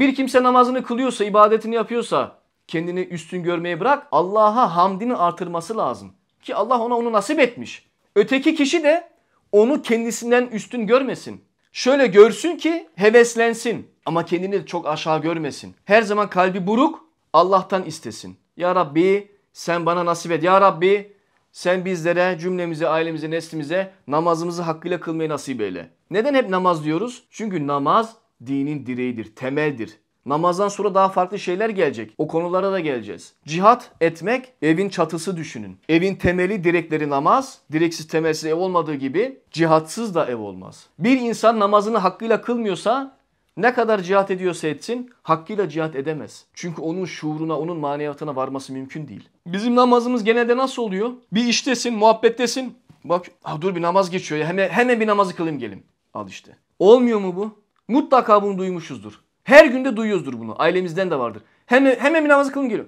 Bir kimse namazını kılıyorsa, ibadetini yapıyorsa kendini üstün görmeye bırak. Allah'a hamdini artırması lazım. Ki Allah ona onu nasip etmiş. Öteki kişi de onu kendisinden üstün görmesin. Şöyle görsün ki heveslensin ama kendini de çok aşağı görmesin. Her zaman kalbi buruk Allah'tan istesin. Ya Rabbi sen bana nasip et. Ya Rabbi sen bizlere, cümlemize, ailemize, neslimize namazımızı hakkıyla kılmayı nasip eyle. Neden hep namaz diyoruz? Çünkü namaz dinin direğidir, temeldir. Namazdan sonra daha farklı şeyler gelecek. O konulara da geleceğiz. Cihat etmek evin çatısı düşünün. Evin temeli direkleri namaz. Direksiz temelsiz ev olmadığı gibi cihatsız da ev olmaz. Bir insan namazını hakkıyla kılmıyorsa ne kadar cihat ediyorsa etsin hakkıyla cihat edemez. Çünkü onun şuuruna, onun maneviyatına varması mümkün değil. Bizim namazımız genelde nasıl oluyor? Bir iştesin, muhabbettesin. Bak ah dur bir namaz geçiyor ya hemen, hemen bir namazı kılayım gelim. Al işte. Olmuyor mu bu? Mutlaka bunu duymuşuzdur. Her günde duyuyoruzdur bunu. Ailemizden de vardır. Hem, hemen bir namazı kılın geliyor.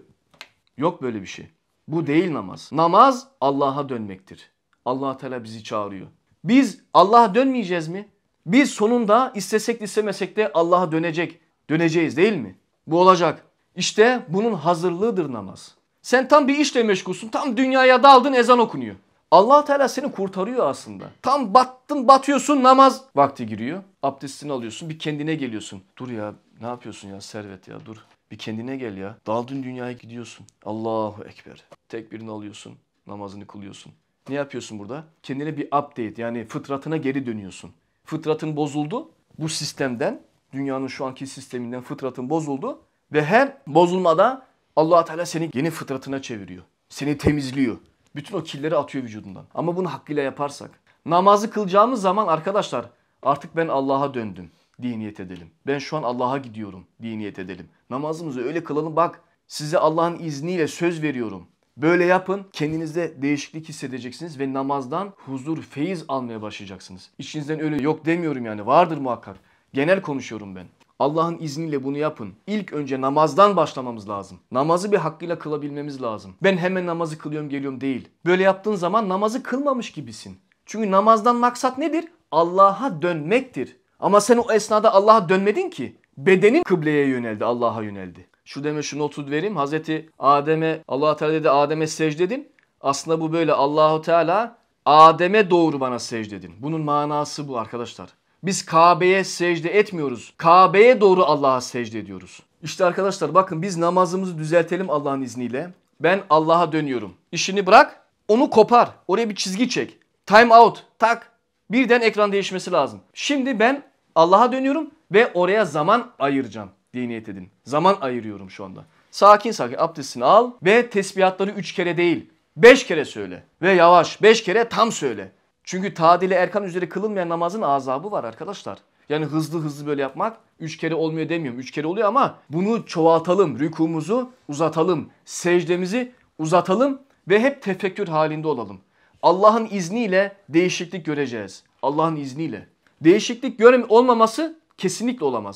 Yok böyle bir şey. Bu değil namaz. Namaz Allah'a dönmektir. allah Teala bizi çağırıyor. Biz Allah'a dönmeyeceğiz mi? Biz sonunda istesek de istemesek de Allah'a dönecek. Döneceğiz değil mi? Bu olacak. İşte bunun hazırlığıdır namaz. Sen tam bir işle meşgulsun. Tam dünyaya daldın ezan okunuyor. allah Teala seni kurtarıyor aslında. Tam battın batıyorsun namaz vakti giriyor abdestini alıyorsun bir kendine geliyorsun. Dur ya ne yapıyorsun ya servet ya dur. Bir kendine gel ya. Daldın dünyaya gidiyorsun. Allahu Ekber. Tekbirini alıyorsun. Namazını kılıyorsun. Ne yapıyorsun burada? Kendine bir update yani fıtratına geri dönüyorsun. Fıtratın bozuldu. Bu sistemden dünyanın şu anki sisteminden fıtratın bozuldu. Ve her bozulmada allah Teala seni yeni fıtratına çeviriyor. Seni temizliyor. Bütün o kirleri atıyor vücudundan. Ama bunu hakkıyla yaparsak. Namazı kılacağımız zaman arkadaşlar Artık ben Allah'a döndüm diye niyet edelim. Ben şu an Allah'a gidiyorum diye niyet edelim. Namazımızı öyle kılalım bak size Allah'ın izniyle söz veriyorum. Böyle yapın kendinizde değişiklik hissedeceksiniz ve namazdan huzur, feyiz almaya başlayacaksınız. İçinizden öyle yok demiyorum yani vardır muhakkak. Genel konuşuyorum ben. Allah'ın izniyle bunu yapın. İlk önce namazdan başlamamız lazım. Namazı bir hakkıyla kılabilmemiz lazım. Ben hemen namazı kılıyorum geliyorum değil. Böyle yaptığın zaman namazı kılmamış gibisin. Çünkü namazdan maksat nedir? Allah'a dönmektir. Ama sen o esnada Allah'a dönmedin ki. Bedenin kıbleye yöneldi, Allah'a yöneldi. Şu deme şu notu vereyim. Hazreti Adem'e Allah Teala dedi Adem'e secdedin. Aslında bu böyle Allahu Teala Adem'e doğru bana secdedin. Bunun manası bu arkadaşlar. Biz Kabe'ye secde etmiyoruz. Kabe'ye doğru Allah'a secde ediyoruz. İşte arkadaşlar bakın biz namazımızı düzeltelim Allah'ın izniyle. Ben Allah'a dönüyorum. İşini bırak onu kopar. Oraya bir çizgi çek. Time out tak Birden ekran değişmesi lazım. Şimdi ben Allah'a dönüyorum ve oraya zaman ayıracağım diye niyet edin. Zaman ayırıyorum şu anda. Sakin sakin abdestini al ve tesbihatları 3 kere değil 5 kere söyle. Ve yavaş 5 kere tam söyle. Çünkü tadili erkan üzere kılınmayan namazın azabı var arkadaşlar. Yani hızlı hızlı böyle yapmak 3 kere olmuyor demiyorum. 3 kere oluyor ama bunu çoğaltalım. Rükumuzu uzatalım. Secdemizi uzatalım ve hep tefekkür halinde olalım. Allah'ın izniyle değişiklik göreceğiz. Allah'ın izniyle. Değişiklik görme olmaması kesinlikle olamaz.